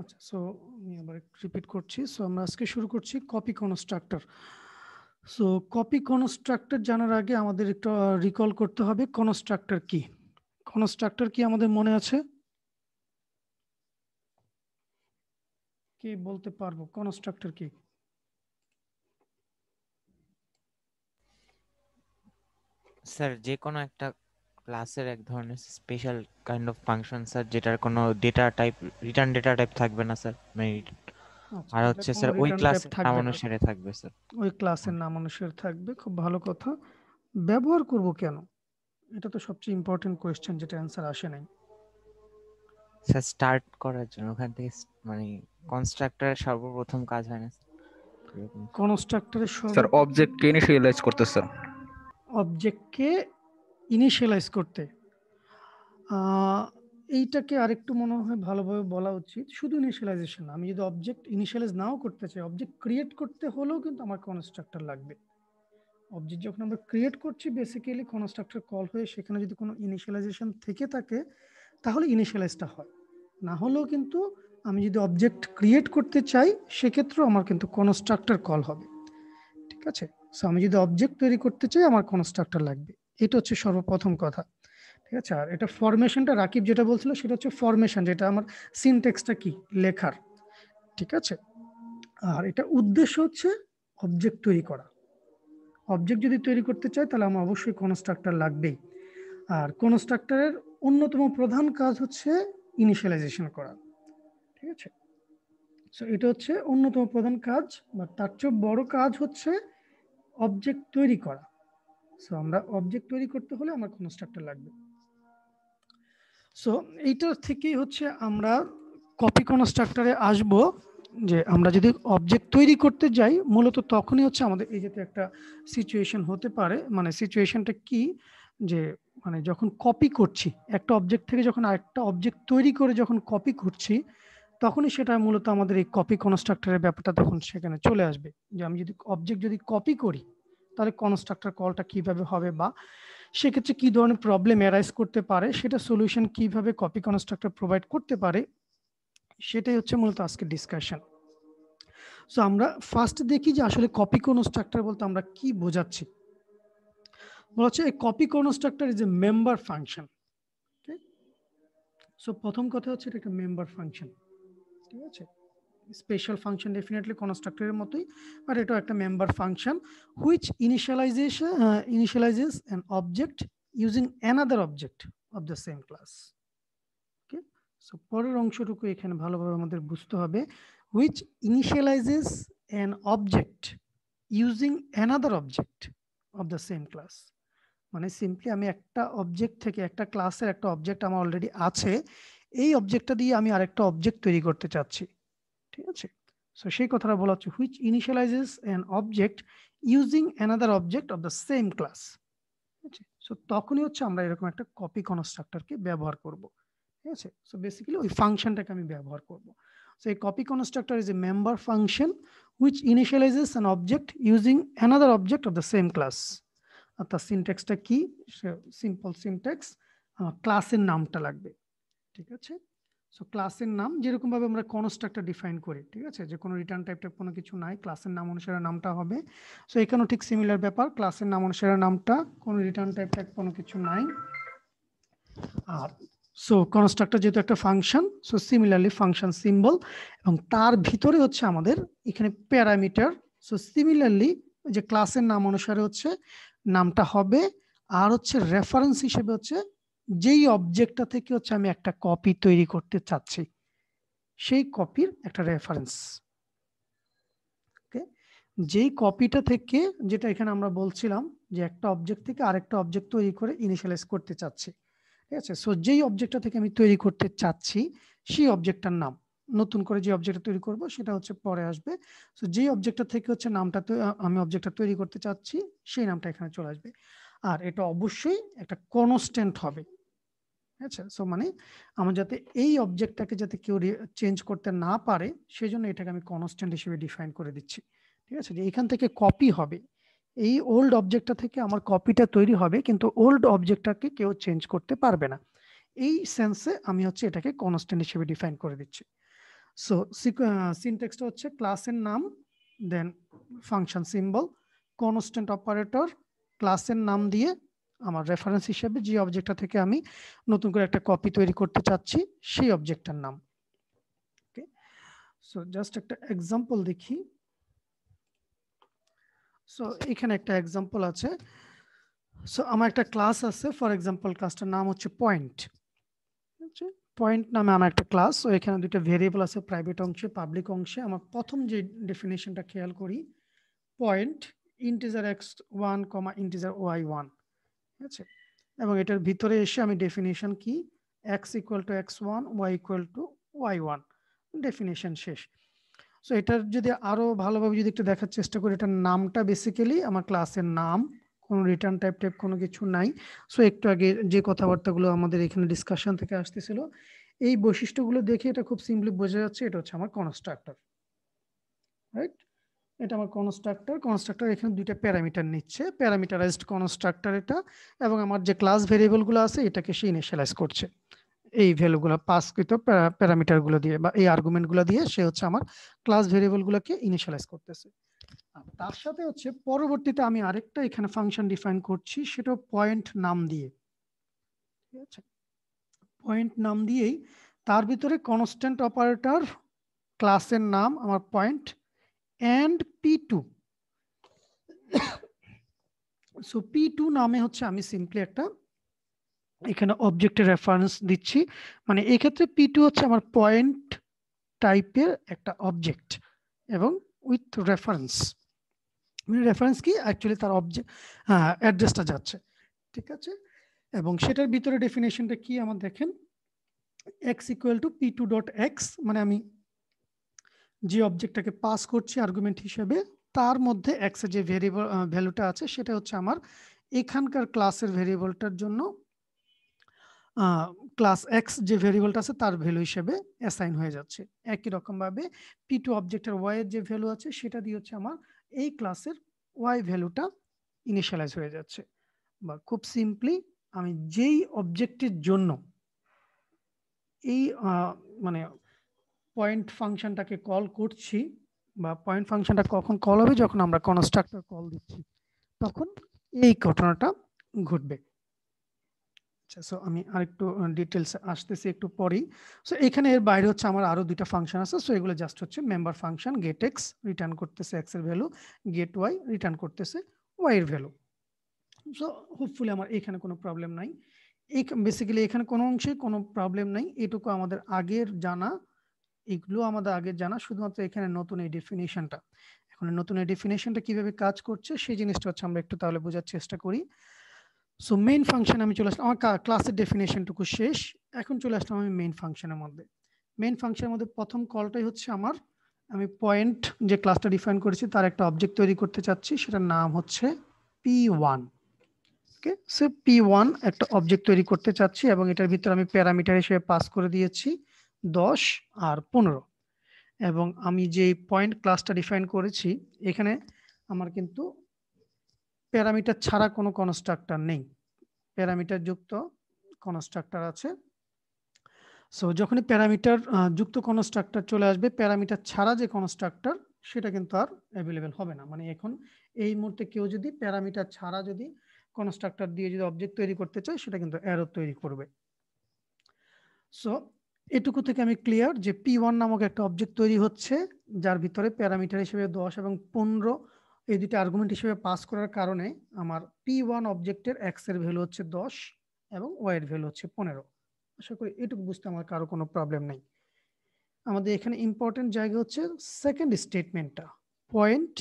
আচ্ছা সো আমি আবার রিপিট করছি সো আমরা আজকে শুরু করছি copy constructor so copy constructor জানার আগে আমাদের একটু রিকল করতে হবে কনস্ট্রাক্টর কি কনস্ট্রাক্টর কি আমাদের মনে আছে কি বলতে পারবো কনস্ট্রাক্টর কি স্যার যে কোনো একটা ক্লাসের এক ধরনের special kind of function sir যেটার কোনো data type return data type থাকবে না স্যার আচ্ছা, আর হচ্ছে স্যার ওই ক্লাস নাম অনুসারে থাকবে স্যার ওই ক্লাসের নাম অনুসারে থাকবে খুব ভালো কথা ব্যবহার করব কেন এটা তো সবচেয়ে ইম্পর্টেন্ট কোয়েশ্চেন যেটা অ্যানসার আসে নাই স্যার স্টার্ট করার জন্য ওখান থেকে মানে কনস্ট্রাক্টরের সর্বপ্রথম কাজ হয় না কনস্ট্রাক্টরের স্যার কে ইনিশিয়ালাইজ করতে স্যার অবজেক্টকে ইনিশিয়ালাইজ করতে এইটাকে আরেকটু মনে হয় ভালোভাবে বলা উচিত শুধু ইনিশিয়ালাইজেশন আমি যদি অবজেক্ট ইনিশিয়ালাইজ নাও করতে চাই অবজেক্ট ক্রিয়েট করতে হলেও কিন্তু আমার কনস্ট্রাক্টর লাগবে অবজেক্ট যখন আমরা ক্রিয়েট করছি বেসিক্যালি কনস্ট্রাক্টর কল হয়ে সেখানে যদি কোনো ইনিশিয়ালাইজেশন থেকে থাকে তাহলে ইনিশিয়ালাইজটা হয় না হলেও কিন্তু আমি যদি অবজেক্ট ক্রিয়েট করতে চাই সেক্ষেত্রেও আমার কিন্তু কনস্ট্রাক্টর কল হবে ঠিক আছে সো আমি যদি অবজেক্ট তৈরি করতে চাই আমার কনস্ট্রাক্টর লাগবে এটা হচ্ছে সর্বপ্রথম কথা ঠিক আছে আর এটা ফরমেশনটা রাকিব যেটা বলছিল সেটা হচ্ছে ফরমেশন যেটা আমার সিনটেক্সটা কি লেখার ঠিক আছে আর এটা উদ্দেশ্য হচ্ছে অবজেক্ট তৈরি করা অবজেক্ট যদি তৈরি করতে চাই তাহলে আমার অবশ্যই কনস্ট্রাক্টর লাগবেই আর কনস্ট্রাক্টরের অন্যতম প্রধান কাজ হচ্ছে ইনিশিয়ালাইজেশন করা ঠিক আছে সো এটা হচ্ছে অন্যতম প্রধান কাজ বা তার চেয়ে বড় কাজ হচ্ছে অবজেক্ট তৈরি করা সো আমরা অবজেক্ট তৈরি করতে হলে আমার কনস্ট্রাক্টার লাগবে সো এইটার থেকেই হচ্ছে আমরা কপি কনস্ট্রাক্টরে আসব যে আমরা যদি অবজেক্ট তৈরি করতে যাই মূলত তখনই হচ্ছে আমাদের এই যাতে একটা সিচুয়েশন হতে পারে মানে সিচুয়েশনটা কি যে মানে যখন কপি করছি একটা অবজেক্ট থেকে যখন আরেকটা অবজেক্ট তৈরি করে যখন কপি করছি তখনই সেটা মূলত আমাদের এই কপি কনস্ট্রাক্টরের ব্যাপারটা তখন সেখানে চলে আসবে যে আমি যদি অবজেক্ট যদি কপি করি তাহলে কনস্ট্রাক্টর কলটা কিভাবে হবে বা সেক্ষেত্রে কি ধরনের প্রবলেম অ্যারাইজ করতে পারে সেটা সলিউশন কিভাবে কপি কনস্ট্রাক্টর প্রোভাইড করতে পারে সেটাই হচ্ছে মূলত আজকের ডিসকাশন সো আমরা ফার্স্ট দেখি যে আসলে কপি কনস্ট্রাক্টর বলতে আমরা কি বোঝাচ্ছি বলা হচ্ছে copy constructor is a member function so প্রথম কথা হচ্ছে এটা একটা মেম্বার ফাংশন ঠিক আছে স্পেশাল ফাংশন ডেফিনেটলি কনস্ট্রাক্টরের মতোই বাট এটাও একটা member function which initialisation initialises an object using another object of the same class okay so পরের অংশটুকু এখানে ভালোভাবে আমাদের বুঝতে হবে which initialises an object using another object of the same class মানে সিম্পলি আমি একটা অবজেক্ট থেকে একটা ক্লাসের একটা অবজেক্ট আমার অলরেডি আছে এই অবজেক্টটা দিয়ে আমি আরেকটা অবজেক্ট তৈরি করতে চাচ্ছি ঠিক আছে সো সেই কথাটা বলা হচ্ছে which initialises an object using another object of the same class ঠিক আছে সো তখনই হচ্ছে আমরা এরকম একটা কপি কনস্ট্রাক্টরকে ব্যবহার করব ঠিক আছে সো বেসিক্যালি ওই ফাংশনটাকে আমি ব্যবহার করব সো এই copy constructor is a member function which initialises an object using another object of the same class আর তার সিনট্যাক্সটা কি সিম্পল সিনট্যাক্স ক্লাসের নামটা লাগবে ঠিক আছে সো ক্লাসের নাম যেরকমভাবে আমরা কনস্ট্রাক্টটা ডিফাইন করি ঠিক আছে যে কোনো রিটার্ন টাইপ টাইপ কোনো কিছু নাই ক্লাসের নাম অনুসারে নামটা হবে সো এখানেও ঠিক সিমিলার ব্যাপার ক্লাসের নাম অনুসারে নামটা কোনো রিটার্ন টাইপ টাইপ কোনো কিছু নাই আর সো কনস্ট্রাক্টর যেহেতু একটা function so similarly function symbol এবং তার ভিতরে হচ্ছে আমাদের এখানে প্যারামিটার সো সিমিলারলি যে ক্লাসের নাম অনুসারে হচ্ছে নামটা হবে আর হচ্ছে রেফারেন্স হিসেবে হচ্ছে যেই অবজেক্টটা থেকে হচ্ছে আমি একটা কপি তৈরি করতে চাচ্ছি সেই কপির একটা রেফারেন্স ওকে যেই কপিটা থেকে যেটা এখানে আমরা বলছিলাম যে একটা অবজেক্ট থেকে আরেকটা অবজেক্ট তৈরি করে ইনিশিয়ালাইজ করতে চাচ্ছি ঠিক আছে সো যেই অবজেক্টটা থেকে আমি তৈরি করতে চাচ্ছি সেই অবজেক্টটার নাম নতুন করে যে অবজেক্টটা তৈরি করব সেটা হচ্ছে পরে আসবে সো যেই অবজেক্টটা থেকে হচ্ছে নামটা আমি অবজেক্টটা তৈরি করতে চাচ্ছি সেই নামটা এখানে চলে আসবে আর এটা অবশ্যই একটা কনস্ট্যান্ট হবে আচ্ছা সো মানে আমার যাতে এই অবজেক্টটাকে যাতে কেউ চেঞ্জ করতে না পারে সেই জন্য এটাকে আমি কনস্ট্যান্ট হিসেবে ডিফাইন করে দিচ্ছি ঠিক আছে যে এখান থেকে কপি হবে এই ওল্ড অবজেক্টটা থেকে আমার কপিটা তৈরি হবে কিন্তু ওল্ড অবজেক্টটাকে কেউ চেঞ্জ করতে পারবে না এই সেন্সে আমি হচ্ছে এটাকে কনস্ট্যান্ট হিসেবে ডিফাইন করে দিচ্ছি সো সিনটেক্সটা হচ্ছে ক্লাসের নাম then function symbol constant operator ক্লাসের নাম দিয়ে আমার রেফারেন্স হিসেবে যে অবজেক্টটা থেকে আমি নতুন করে একটা কপি তৈরি করতে চাচ্ছি সেই অবজেক্টটার নাম ওকে সো জাস্ট একটা এক্সাম্পল দেখি সো এখানে একটা এক্সাম্পল আছে সো আমার একটা ক্লাস আছে ফর এক্সাম্পল ক্লাসটার নাম হচ্ছে পয়েন্ট আচ্ছা, পয়েন্ট নামে আমার একটা ক্লাস সো এখানে দুটো ভেরিয়েবল আছে প্রাইভেট অংশে পাবলিক অংশে আমার প্রথম যে ডেফিনেশনটা খেয়াল করি point integer X one comma integer Y one ঠিক আছে এবং এটার ভিতরে এসে আমি ডেফিনেশন কি X equal to X one Y equal to Y one definition শেষ সো এটার যদি আরও ভালোভাবে যদি একটু দেখার চেষ্টা করি এটার নামটা বেসিক্যালি আমার ক্লাসের নাম কোনো রিটার্ন টাইপ টাইপ কোনো কিছু নাই সো একটু আগে যে কথাবার্তাগুলো আমাদের এখানে ডিসকাশন থেকে আসতেছিল এই বৈশিষ্ট্যগুলো দেখে এটা খুব সিম্পলি বোঝা যাচ্ছে এটা হচ্ছে আমার কনস্ট্রাক্টর রাইট এটা আমার কনস্ট্রাক্টর কনস্ট্রাক্টর এখানে দুইটা প্যারামিটার নিচ্ছে প্যারামিটারাইজড কনস্ট্রাক্টর এটা এবং আমার যে ক্লাস ভেরিয়েবলগুলো আছে এটাকে সে ইনিশিয়ালাইজ করছে এই ভ্যালুগুলো পাসকৃত প্যারামিটারগুলো দিয়ে বা এই আর্গুমেন্টগুলো দিয়ে সে হচ্ছে আমার ক্লাস ভেরিয়েবলগুলোকে ইনিশিয়ালাইজ করতেছে তার সাথে হচ্ছে পরবর্তীতে আমি আরেকটা এখানে ফাংশন ডিফাইন করছি সেটা পয়েন্ট নাম দিয়ে ঠিক আছে পয়েন্ট নাম দিয়েই তার ভিতরে কনস্ট্যান্ট অপারেটর ক্লাসের নাম আমার point and p2 so p2 নামে হচ্ছে আমি সিম্পলি একটা এখানে অবজেক্টের রেফারেন্স দিচ্ছি মানে এই ক্ষেত্রে p2 হচ্ছে আমার পয়েন্ট টাইপের একটা অবজেক্ট এবং উইথ রেফারেন্স মানে রেফারেন্স কি অ্যাকচুয়ালি তার অবজেক্ট অ্যাড্রেসটা যাচ্ছে ঠিক আছে এবং সেটার ভিতরে ডেফিনেশনটা কি আমার দেখেন X equal to P two dot X মানে আমি যে অবজেক্টটাকে পাস করছি আর্গুমেন্ট হিসেবে তার মধ্যে এক্সের যে ভেরিয়েবল ভ্যালুটা আছে সেটা হচ্ছে আমার এখানকার ক্লাসের ভেরিয়েবলটার জন্য ক্লাস এক্স যে ভেরিয়েবলটা আছে তার ভ্যালু হিসেবে অ্যাসাইন হয়ে যাচ্ছে একই রকমভাবে পি টু অবজেক্টের ওয়াইয়ের যে ভ্যালু আছে সেটা দিয়ে হচ্ছে আমার এই ক্লাসের ওয়াই ভ্যালুটা ইনিশিয়ালাইজ হয়ে যাচ্ছে বা খুব সিম্পলি আমি যেই অবজেক্টের জন্য এই মানে পয়েন্ট ফাংশনটাকে কল করছি বা পয়েন্ট ফাংশনটা কখন কল হবে যখন আমরা কনস্ট্রাক্টর কল দিচ্ছি তখন এই ঘটনাটা ঘটবে আচ্ছা সো আমি আরেকটু ডিটেলস আসতেছি একটু পরেই সো এখানে এর বাইরে হচ্ছে আমার আরও দুইটা ফাংশন আছে সো এগুলো জাস্ট হচ্ছে member function get X return করতেছে এক্সের ভ্যালু গেট ওয়াই রিটার্ন করতেছে ওয়াই এর ভ্যালু সো হোপফুলি আমার এখানে কোনো প্রবলেম নাই এই বেসিক্যালি এখানে কোনো অংশে কোনো প্রবলেম নাই এটুকু আমাদের আগের জানা এগুলো আমাদের আগে জানা শুধুমাত্র এখানে নতুন এই ডেফিনেশনটা এখন নতুন এই ডেফিনেশনটা কিভাবে কাজ করছে সেই জিনিসটা হচ্ছে আমরা একটু তাহলে বোঝার চেষ্টা করি সো মেইন ফাংশন আমি চলে আসলাম আমার ক্লাসের ডেফিনেশনটুকু শেষ এখন চলে আসলাম আমি মেইন ফাংশনের মধ্যে মেইন ফাংশনের মধ্যে প্রথম কলটাই হচ্ছে আমার আমি পয়েন্ট যে ক্লাসটা ডিফাইন করেছি তার একটা অবজেক্ট তৈরি করতে চাচ্ছি সেটার নাম হচ্ছে পি ওয়ান ওকে সে পি ওয়ান একটা অবজেক্ট তৈরি করতে চাচ্ছি এবং এটার ভিতরে আমি প্যারামিটার হিসেবে পাস করে দিয়েছি দশ আর পনেরো এবং আমি যে পয়েন্ট ক্লাসটা ডিফাইন করেছি এখানে আমার কিন্তু প্যারামিটার ছাড়া কোনো কনস্ট্রাক্টর নেই প্যারামিটার যুক্ত কনস্ট্রাক্টর আছে সো যখনই প্যারামিটার যুক্ত কনস্ট্রাক্টর চলে আসবে প্যারামিটার ছাড়া যে কনস্ট্রাক্টর সেটা কিন্তু আর অ্যাভেলেবেল হবে না মানে এখন এই মুহূর্তে কেউ যদি প্যারামিটার ছাড়া যদি কনস্ট্রাক্টর দিয়ে যদি অবজেক্ট তৈরি করতে চায় সেটা কিন্তু অ্যারো তৈরি করবে সো এটুকু থেকে আমি ক্লিয়ার যে পি ওয়ান নামক একটা অবজেক্ট তৈরি হচ্ছে যার ভিতরে প্যারামিটার হিসেবে দশ এবং পনেরো এই দুটি আর্গুমেন্ট হিসেবে পাস করার কারণে আমার পি ওয়ান অবজেক্টের এক্স এর ভ্যালু হচ্ছে দশ এবং ওয়াই এর ভ্যালু হচ্ছে পনেরো আশা করি এটুকু বুঝতে আমার কারো কোনো প্রবলেম নেই আমাদের এখানে ইম্পর্টেন্ট জায়গা হচ্ছে সেকেন্ড স্টেটমেন্টটা point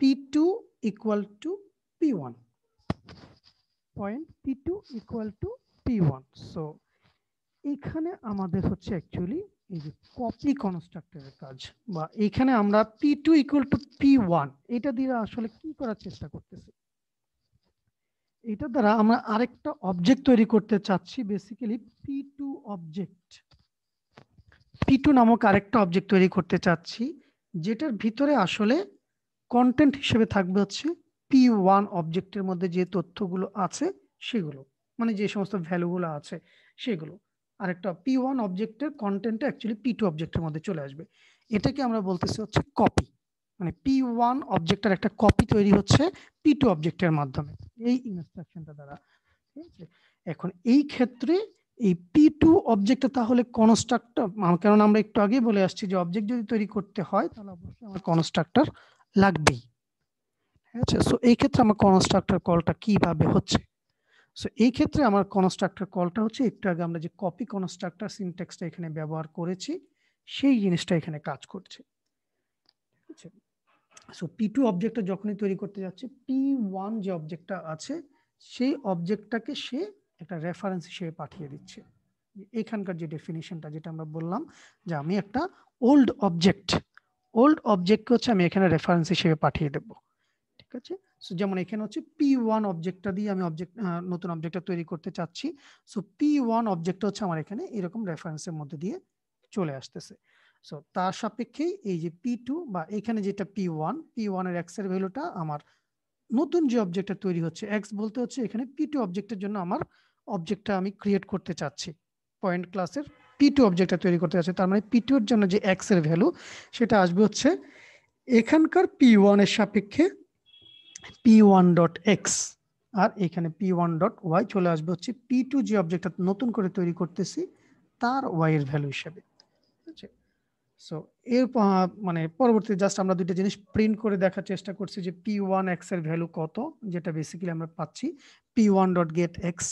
P two equal to P one point P two equal to P one so এখানে আমাদের হচ্ছে অ্যাকচুয়ালি এই যে কপি কনস্ট্রাক্টরের কাজ বা এখানে আমরা P two equal to P one এটা দিয়ে আসলে কি করার চেষ্টা করতেছি এটা দ্বারা আমরা আরেকটা অবজেক্ট তৈরি করতে চাচ্ছি basically P two object P two নামক আরেকটা অবজেক্ট তৈরি করতে চাচ্ছি যেটার ভিতরে আসলে কন্টেন্ট হিসেবে থাকবে হচ্ছে পি ওয়ান অবজেক্টের মধ্যে যে তথ্যগুলো আছে সেগুলো মানে যে সমস্ত ভ্যালুগুলো আছে সেগুলো আর একটা পি ওয়ান অবজেক্টের কন্টেন্টটা অ্যাকচুয়ালি পি টু অবজেক্টের মধ্যে চলে আসবে এটাকে আমরা বলতেছি হচ্ছে কপি মানে পি ওয়ান অবজেক্টের একটা কপি তৈরি হচ্ছে পি টু অবজেক্টের মাধ্যমে এই ইনস্ট্রাকশনটা দ্বারা ঠিক আছে এখন এই ক্ষেত্রে এই পি টু অবজেক্টটা তাহলে কনস্ট্রাক্টর কারণ আমরা একটু আগেই বলে আসছি যে অবজেক্ট যদি তৈরি করতে হয় তাহলে অবশ্যই আমার কনস্ট্রাক্টর লাগবেই ঠিক আছে সো এই ক্ষেত্রে আমার কনস্ট্রাক্টর কলটা কিভাবে হচ্ছে সো এই ক্ষেত্রে আমার কনস্ট্রাক্টর কলটা হচ্ছে একটু আগে আমরা যে কপি কনস্ট্রাক্টর সিনটেক্সটা এখানে ব্যবহার করেছি সেই জিনিসটা এখানে কাজ করছে ঠিক আছে সো পি টু অবজেক্টটা যখনই তৈরি করতে যাচ্ছে পি ওয়ান যে অবজেক্টটা আছে সেই অবজেক্টটাকে সে একটা রেফারেন্স হিসেবে পাঠিয়ে দিচ্ছে এখানকার যে ডেফিনিশনটা যেটা আমরা বললাম যে আমি একটা ওল্ড অবজেক্ট ওল্ড অবজেক্টকে হচ্ছে আমি এখানে রেফারেন্স হিসেবে পাঠিয়ে দেবো ঠিক আছে সো যেমন এখানে হচ্ছে পি ওয়ান অবজেক্টটা দিয়ে আমি অবজেক্ট নতুন অবজেক্টটা তৈরি করতে চাচ্ছি সো পি ওয়ান অবজেক্টটা হচ্ছে আমার এখানে এরকম রেফারেন্সের মধ্যে দিয়ে চলে আসতেছে সো তার সাপেক্ষে এই যে পি টু বা এখানে যেটা পি ওয়ান পি ওয়ানের এক্সের ভ্যালুটা আমার নতুন যে অবজেক্টটা তৈরি হচ্ছে এক্স বলতে হচ্ছে এখানে পি টু অবজেক্টের জন্য আমার অবজেক্টটা আমি ক্রিয়েট করতে চাচ্ছি পয়েন্ট ক্লাসের পি টু অবজেক্টটা তৈরি করতে চাচ্ছি তার মানে পি এর জন্য যে এক্সের ভ্যালু সেটা আসবে হচ্ছে এখানকার পি ওয়ানের সাপেক্ষে পি ওয়ান ডট এক্স আর এখানে পি ওয়ান ডট ওয়াই চলে আসবে হচ্ছে পি টু যে অবজেক্টটা নতুন করে তৈরি করতেছি তার ওয়াই এর ভ্যালু হিসাবে সো এর মানে পরবর্তী জাস্ট আমরা দুইটা জিনিস প্রিন্ট করে দেখার চেষ্টা করছি যে পি ওয়ান এক্স এর ভ্যালু কত যেটা বেসিক্যালি আমরা পাচ্ছি P one dot get X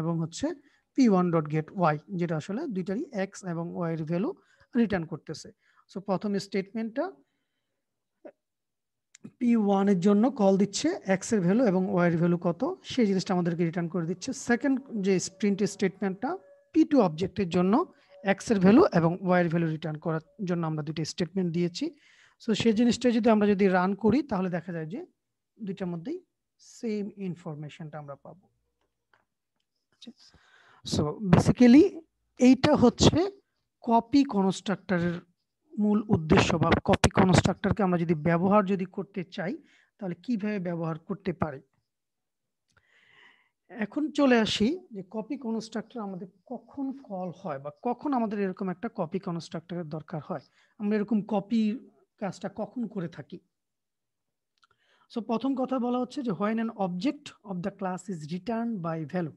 এবং হচ্ছে P one dot get Y যেটা আসলে দুইটারই এক্স এবং ওয়াই এর ভ্যালু রিটার্ন করতেছে সো প্রথম স্টেটমেন্টটা পি ওয়ানের জন্য কল দিচ্ছে এক্স এর ভ্যালু এবং ওয়াই এর ভ্যালু কত সেই জিনিসটা আমাদেরকে রিটার্ন করে দিচ্ছে সেকেন্ড যে স্প্রিন্ট স্টেটমেন্টটা পি টু অবজেক্টের জন্য এক্স এর ভ্যালু এবং ওয়াই এর ভ্যালু রিটার্ন করার জন্য আমরা দুটো স্টেটমেন্ট দিয়েছি সো সেই জিনিসটা যদি আমরা যদি রান করি তাহলে দেখা যায় যে দুইটার মধ্যেই সেম ইনফরমেশনটা আমরা পাবো সো আচ্ছা। বেসিক্যালি এইটা হচ্ছে কপি কনস্ট্রাক্টরের মূল উদ্দেশ্য বা কপি কনস্ট্রাক্টরকে আমরা যদি ব্যবহার যদি করতে চাই তাহলে কিভাবে ব্যবহার করতে পারি এখন চলে আসি যে কপি কনস্ট্রাক্টর আমাদের কখন কল হয় বা কখন আমাদের এরকম একটা কপি কনস্ট্রাক্টরের দরকার হয় আমরা এরকম কপি কাজটা কখন করে থাকি সো প্রথম কথা বলা হচ্ছে যে when an object of the class is return by value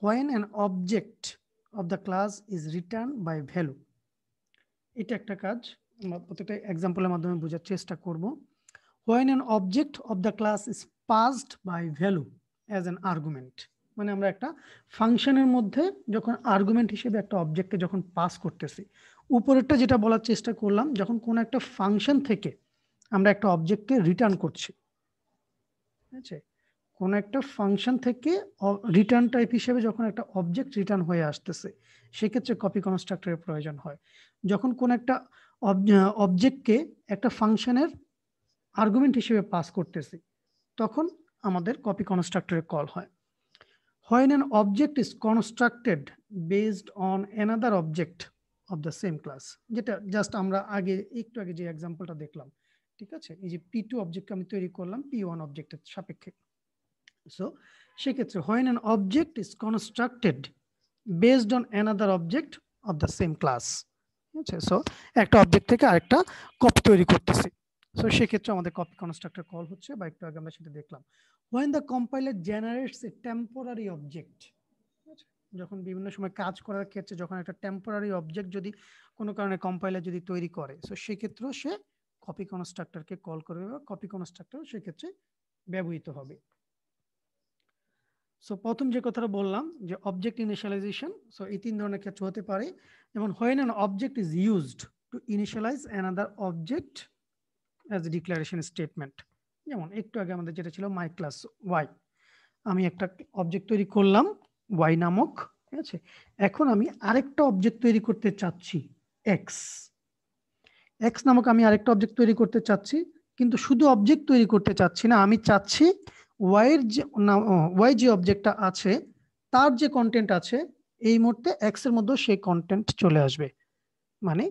when an object of the class is return by value এটা একটা কাজ আমরা প্রত্যেকটা এক্সাম্পলের মাধ্যমে বোঝার চেষ্টা করব when an object of the class is passed by value as an argument মানে আমরা একটা ফাংশনের মধ্যে যখন আর্গুমেন্ট হিসেবে একটা অবজেক্টকে যখন পাস করতেছি উপরেরটা যেটা বলার চেষ্টা করলাম যখন কোনো একটা ফাংশন থেকে আমরা একটা অবজেক্টকে রিটার্ন করছি ঠিক আছে কোনো একটা ফাংশন থেকে রিটার্ন টাইপ হিসেবে যখন একটা অবজেক্ট রিটার্ন হয়ে আসতেছে সেক্ষেত্রে কপি কনস্ট্রাক্টরের প্রয়োজন হয় যখন কোন একটা অবজেক্টকে একটা ফাংশনের আর্গুমেন্ট হিসেবে পাস করতেছি তখন আমাদের কপি কনস্ট্রাক্টরের কল হয় when an object is constructed based on another object of the same class যেটা জাস্ট আমরা আগে একটু আগে যে এক্সাম্পলটা দেখলাম ঠিক আছে এই যে পি টু অবজেক্টকে আমি তৈরি করলাম পি ওয়ান অবজেক্টের সাপেক্ষে সো সেক্ষেত্রে when an object is constructed based on another object of the same class ঠিক আছে সো একটা অবজেক্ট থেকে আরেকটা কপি তৈরি করতেছি সো সেক্ষেত্রে আমাদের কপি কনস্ট্রাক্টর কল হচ্ছে বা একটু আগে আমরা সেটা দেখলাম when the compiler generates a temporary object যখন বিভিন্ন সময় কাজ করার ক্ষেত্রে যখন একটা টেম্পোরারি অবজেক্ট যদি কোনো কারণে কম্পাইলার যদি তৈরি করে সো সেক্ষেত্রেও সে কপি কনস্ট্রাক্টরকে কল করবে বা কপি কনস্ট্রাক্টর সেক্ষেত্রে ব্যবহৃত হবে সো প্রথম যে কথাটা বললাম যে অবজেক্ট ইনিশিয়ালাইজেশন সো এই তিন ধরনের ক্ষেত্রে হতে পারে যেমন when an object is used to initialize another object as declaration statement যেমন একটু আগে আমাদের যেটা ছিল মাই ক্লাস ওয়াই আমি একটা অবজেক্ট তৈরি করলাম ওয়াই নামক ঠিক আছে এখন আমি আরেকটা অবজেক্ট তৈরি করতে চাচ্ছি এক্স এক্স নামক আমি আরেকটা অবজেক্ট তৈরি করতে চাচ্ছি কিন্তু শুধু অবজেক্ট তৈরি করতে চাচ্ছি না আমি চাচ্ছি ওয়াইয়ের যে ওয়াই যে অবজেক্টটা আছে তার যে কন্টেন্ট আছে এই মুহূর্তে এক্স এর মধ্যে সেই কন্টেন্ট চলে আসবে মানে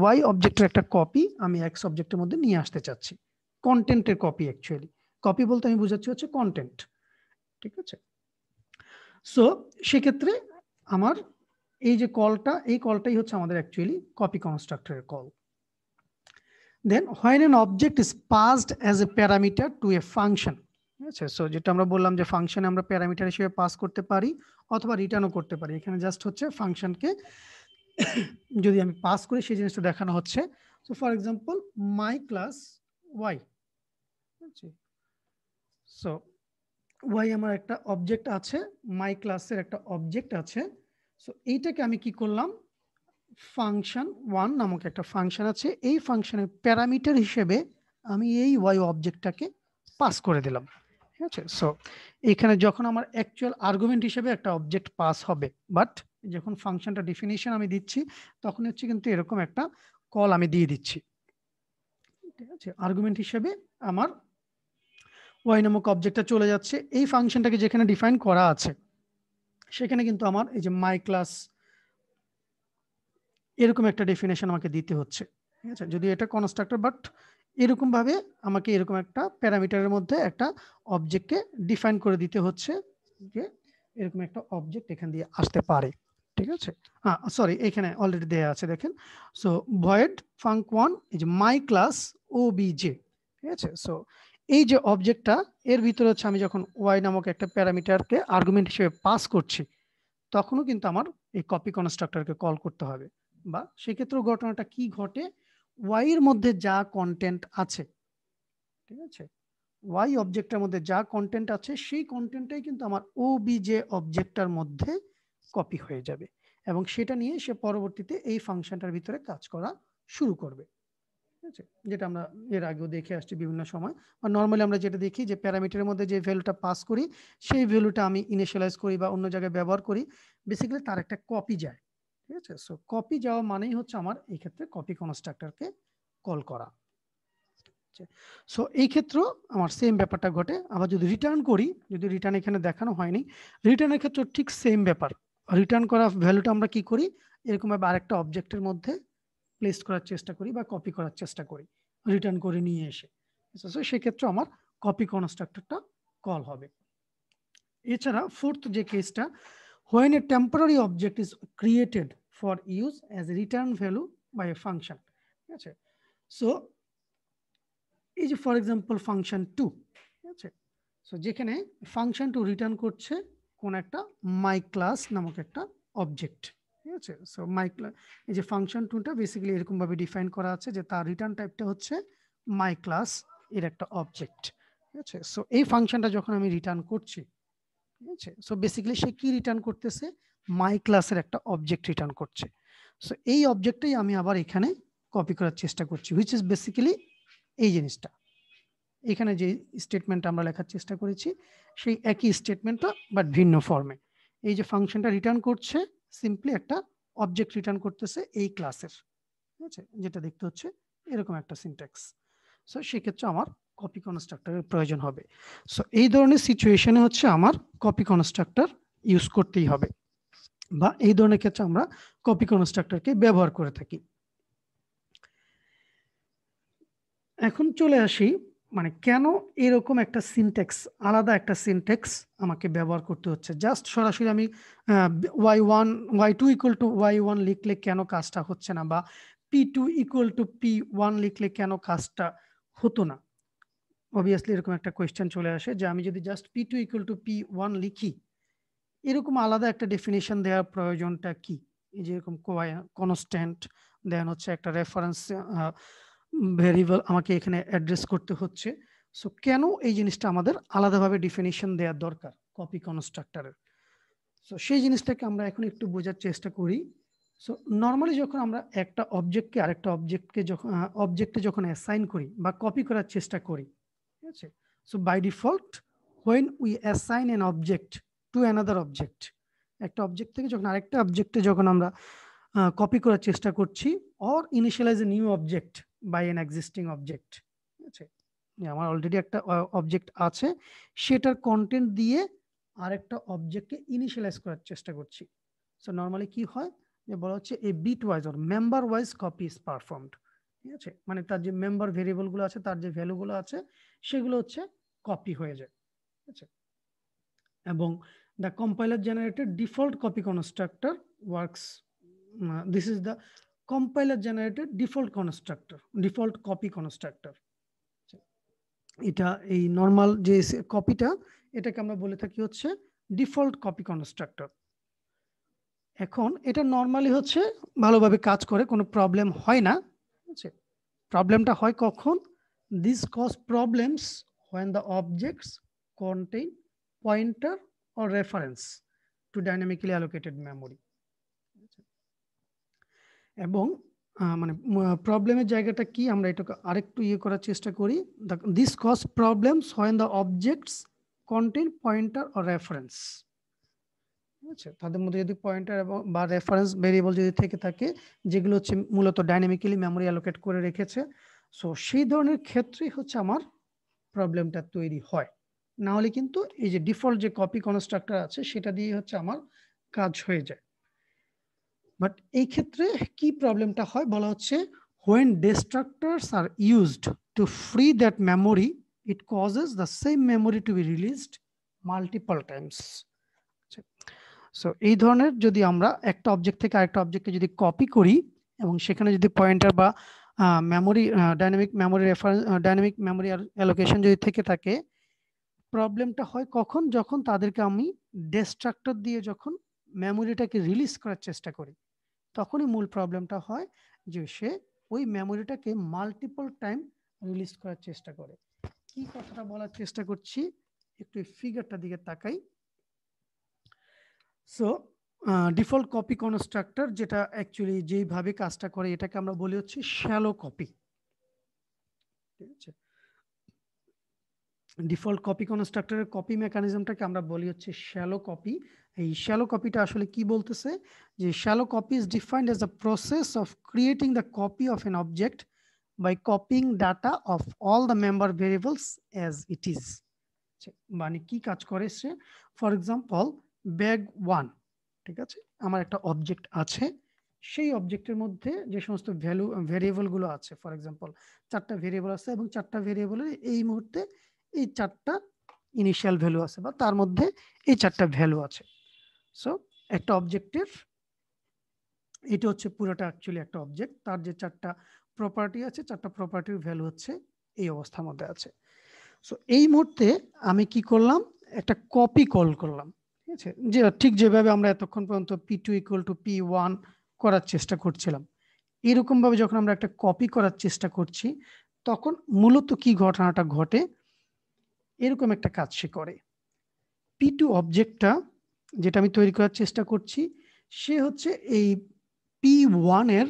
ওয়াই অবজেক্টের একটা কপি আমি এক্স অবজেক্টের মধ্যে নিয়ে আসতে চাচ্ছি কন্টেন্টের কপি অ্যাকচুয়ালি কপি বলতে আমি বোঝাচ্ছি হচ্ছে কন্টেন্ট ঠিক আছে সো সেক্ষেত্রে আমার এই যে কলটা এই কলটাই হচ্ছে আমাদের অ্যাকচুয়ালি কপি কনস্ট্রাক্টরের call then when object is passed as a parameter to a function ঠিক আছে সো যেটা আমরা বললাম যে ফাংশন আমরা প্যারামিটার হিসেবে পাস করতে পারি অথবা রিটার্নও করতে পারি এখানে জাস্ট হচ্ছে ফাংশনকে যদি আমি পাস করি সেই জিনিসটা দেখানো হচ্ছে so for example my class Y so Y আমার একটা অবজেক্ট আছে মাই ক্লাসের একটা অবজেক্ট আছে সো এইটাকে আমি কি করলাম ফাংশন ওয়ান নামক একটা ফাংশন আছে এই ফাংশনের প্যারামিটার হিসেবে আমি এই ওয়াই অবজেক্টটাকে পাস করে দিলাম ঠিক আছে সো এখানে যখন আমার অ্যাকচুয়াল আর্গুমেন্ট হিসেবে একটা অবজেক্ট পাস হবে বাট যখন ফাংশনটা ডিফিনিশন আমি দিচ্ছি তখন হচ্ছে কিন্তু এরকম একটা কল আমি দিয়ে দিচ্ছি ঠিক আছে আর্গুমেন্ট হিসেবে আমার ওয়াই নামক অবজেক্টটা চলে যাচ্ছে এই ফাংশনটাকে যেখানে ডিফাইন করা আছে সেখানে কিন্তু আমার এই যে মাই ক্লাস এরকম একটা ডেফিনেশন আমাকে দিতে হচ্ছে ঠিক আছে যদি এটা কনস্ট্রাক্টর বাট এরকমভাবে আমাকে এরকম একটা প্যারামিটারের মধ্যে একটা অবজেক্টকে ডিফাইন করে দিতে হচ্ছে যে এরকম একটা অবজেক্ট এখান দিয়ে আসতে পারে ঠিক আছে হ্যাঁ সরি এখানে অলরেডি দেওয়া আছে দেখেন so void func one is my class obj ঠিক আছে সো এই যে অবজেক্টটা এর ভিতরে হচ্ছে আমি যখন ওয়াই নামক একটা প্যারামিটারকে আর্গুমেন্ট হিসেবে পাস করছি তখনও কিন্তু আমার এই কপি কনস্ট্রাক্টরকে কল করতে হবে বা সেক্ষেত্রেও ঘটনাটা কি ঘটে ওয়াই এর মধ্যে যা কন্টেন্ট আছে ঠিক আছে ওয়াই অবজেক্টের মধ্যে যা কন্টেন্ট আছে সেই কন্টেন্টটাই কিন্তু আমার ও বিজে অবজেক্টটার মধ্যে কপি হয়ে যাবে এবং সেটা নিয়ে সে পরবর্তীতে এই ফাংশনটার ভিতরে কাজ করা শুরু করবে ঠিক আছে যেটা আমরা এর আগেও দেখে আসছি বিভিন্ন সময় বা নর্মালি আমরা যেটা দেখি যে প্যারামিটারের মধ্যে যে ভ্যালুটা পাস করি সেই ভ্যালুটা আমি ইনিশিয়ালাইজ করি বা অন্য জায়গায় ব্যবহার করি বেসিক্যালি তার একটা কপি যায় ঠিক আছে সো কপি যাওয়া মানেই হচ্ছে আমার এই ক্ষেত্রে কপি কনস্ট্রাক্টরকে কল করা সো আচ্ছা। এই ক্ষেত্রেও আমার সেম ব্যাপারটা ঘটে আবার যদি রিটার্ন করি যদি রিটার্ন এখানে দেখানো হয়নি রিটার্নের ক্ষেত্রে ঠিক সেম ব্যাপার রিটার্ন করা ভ্যালুটা আমরা কি করি এরকমভাবে আরেকটা অবজেক্টের মধ্যে প্লেস করার চেষ্টা করি বা কপি করার চেষ্টা করি রিটার্ন করে নিয়ে এসে সো আচ্ছা, সেক্ষেত্রে আমার কপি কনস্ট্রাক্টরটা কল হবে এছাড়া ফোর্থ যে কেসটা when a temporary object is created for use as return value by a function ঠিক আছে সো এই যে ফর এক্সাম্পল ফাংশন টু ঠিক আছে সো যেখানে ফাংশন টু রিটার্ন করছে কোন একটা মাই ক্লাস নামক একটা অবজেক্ট ঠিক আছে সো মাই এই যে ফাংশন টুটা বেসিক্যালি এরকমভাবে ডিফাইন করা আছে যে তার রিটার্ন টাইপটা হচ্ছে মাই ক্লাস এর একটা অবজেক্ট ঠিক আছে সো এই ফাংশনটা যখন আমি রিটার্ন করছি ঠিক আছে সো বেসিক্যালি সে কি রিটার্ন করতেছে মাই ক্লাসের একটা অবজেক্ট রিটার্ন করছে সো এই অবজেক্টটাই আমি আবার এখানে কপি করার চেষ্টা করছি হুইচ ইজ বেসিক্যালি এই জিনিসটা এখানে যে স্টেটমেন্ট আমরা লেখার চেষ্টা করেছি সেই একই স্টেটমেন্টটা বাট ভিন্ন ফর্মে এই যে ফাংশনটা রিটার্ন করছে সিম্পলি একটা অবজেক্ট রিটার্ন করতেছে এই ক্লাসের ঠিক আছে যেটা দেখতে হচ্ছে এরকম একটা সিনট্যাক্স সো সেক্ষেত্রে আমার কপি কনস্ট্রাক্টরের প্রয়োজন হবে সো এই ধরনের সিচুয়েশনে হচ্ছে আমার কপি কনস্ট্রাক্টর ইউজ করতেই হবে বা এই ধরনের ক্ষেত্রে আমরা কপি কনস্ট্রাক্টরকে ব্যবহার করে থাকি এখন চলে আসি মানে কেন এরকম একটা সিনটেক্স আলাদা একটা সিনটেক্স আমাকে ব্যবহার করতে হচ্ছে জাস্ট সরাসরি আমি Y one Y two equal to Y one লিখলে কেন কাজটা হচ্ছে না বা P two equal to P one লিখলে কেন কাজটা হতো না অবভিয়াসলি এরকম একটা কোয়েশ্চেন চলে আসে যে আমি যদি just P two equal to P one লিখি এরকম আলাদা একটা ডেফিনেশন দেওয়ার প্রয়োজনটা কি এই যেরকম কনস্ট্যান্ট দেন হচ্ছে একটা রেফারেন্স ভেরিয়েবল আমাকে এখানে অ্যাড্রেস করতে হচ্ছে সো কেন এই জিনিসটা আমাদের আলাদাভাবে ডেফিনেশন দেওয়ার দরকার কপি কনস্ট্রাক্টরের সো সেই জিনিসটাকে আমরা এখন একটু বোঝার চেষ্টা করি সো নর্মালি যখন আমরা একটা অবজেক্টকে আরেকটা অবজেক্টকে যখন অবজেক্টে যখন অ্যাসাইন করি বা কপি করার চেষ্টা করি ঠিক আছে so by default when we assign an object to another object একটা অবজেক্ট থেকে যখন আরেকটা অবজেক্টে যখন আমরা কপি করার চেষ্টা করছি or initialize a new object by an existing object ঠিক আছে আমার অলরেডি একটা অবজেক্ট আছে সেটার কন্টেন্ট দিয়ে আরেকটা অবজেক্টকে ইনিশিয়ালাইজ করার চেষ্টা করছি সো নর্মালি কি হয় যে বলা হচ্ছে a bit wise or member wise copy is performed ঠিক আছে মানে তার যে মেম্বার ভেরিয়েবলগুলো আছে তার যে ভ্যালুগুলো আছে সেগুলো হচ্ছে কপি হয়ে যায় ঠিক আছে এবং the compiler generated default copy constructor works this is the compiler generated default constructor default copy constructor এটা এই নর্মাল যে কপিটা এটাকে আমরা বলে থাকি হচ্ছে ডিফল্ট কপি কনস্ট্রাক্টর এখন এটা নর্মালি হচ্ছে ভালোভাবে কাজ করে কোনো প্রবলেম হয় না আছে প্রবলেমটা হয় কখন this cause problems when the objects content pointer or reference to dynamically allocated memory এবং মানে প্রবলেমের জায়গাটা কি আমরা এটাকে আরেকটু ইয়ে করার চেষ্টা করি this cause problems when the objects content pointer or reference ঠিক আছে তাদের মধ্যে যদি পয়েন্টার এবং বা রেফারেন্স ভেরিয়েবল যদি থেকে থাকে যেগুলো হচ্ছে মূলত ডাইনামিক্যালি মেমোরি অ্যালোকেট করে রেখেছে সো সেই ধরনের ক্ষেত্রেই হচ্ছে আমার প্রবলেমটা তৈরি হয় না হলে কিন্তু এই যে ডিফল্ট যে কপি কনস্ট্রাক্টর আছে সেটা দিয়ে হচ্ছে আমার কাজ হয়ে যায় বাট এই ক্ষেত্রে কি প্রবলেমটা হয় বলা হচ্ছে when destructors are used to free that memory it causes the same memory to be released multiple times so এই ধরনের যদি আমরা একটা অবজেক্ট থেকে আরেকটা অবজেক্টকে যদি কপি করি এবং সেখানে যদি পয়েন্টার বা memory dynamic memory reference dynamic memory allocation যদি থেকে থাকে প্রবলেমটা হয় কখন যখন তাদেরকে আমি ডেস্ট্রাক্টর দিয়ে যখন মেমোরিটাকে রিলিজ করার চেষ্টা করি তখনই মূল প্রবলেমটা হয় যে সে ওই মেমোরিটাকে মাল্টিপল টাইম রিলিজ করার চেষ্টা করে কি কথাটা বলার চেষ্টা করছি একটু ফিগারটা দিকে তাকাই সো ডিফল্ট কপি কনস্ট্রাক্টর যেটা অ্যাকচুয়ালি যেইভাবে কাজটা করে এটাকে আমরা বলি হচ্ছে শ্যালো কপি ঠিক আছে ডিফল্ট কপি কনস্ট্রাক্টরের কপি মেকানিজমটাকে আমরা বলি হচ্ছে শ্যালো কপি এই শ্যালো কপিটা আসলে কি বলতেছে যে shallow copy is defined as a process of creating the copy of an object by copying data of all the member variables as it is মানে কি কাজ করে say for example bag one ঠিক আছে আমার একটা অবজেক্ট আছে সেই অবজেক্টের মধ্যে যে সমস্ত ভ্যালু ভেরিয়েবলগুলো আছে ফর এক্সাম্পল চারটা ভেরিয়েবল আছে এবং চারটা ভেরিয়েবলের এই মুহূর্তে এই চারটা ইনিশিয়াল ভ্যালু আছে বা তার মধ্যে এই চারটা ভ্যালু আছে সো একটা অবজেক্টিভ এটা হচ্ছে পুরোটা অ্যাকচুয়ালি একটা অবজেক্ট তার যে চারটা প্রপার্টি আছে চারটা প্রপার্টির ভ্যালু হচ্ছে এই অবস্থার মধ্যে আছে সো এই মুহূর্তে আমি কি করলাম একটা কপি কল করলাম ঠিক আছে যে ঠিক যেভাবে আমরা এতক্ষণ পর্যন্ত P two equal to P one করার চেষ্টা করছিলাম এরকমভাবে যখন আমরা একটা কপি করার চেষ্টা করছি তখন মূলত কি ঘটনাটা ঘটে এরকম একটা কাজ সে করে পি টু অবজেক্টটা যেটা আমি তৈরি করার চেষ্টা করছি সে হচ্ছে এই পি ওয়ানের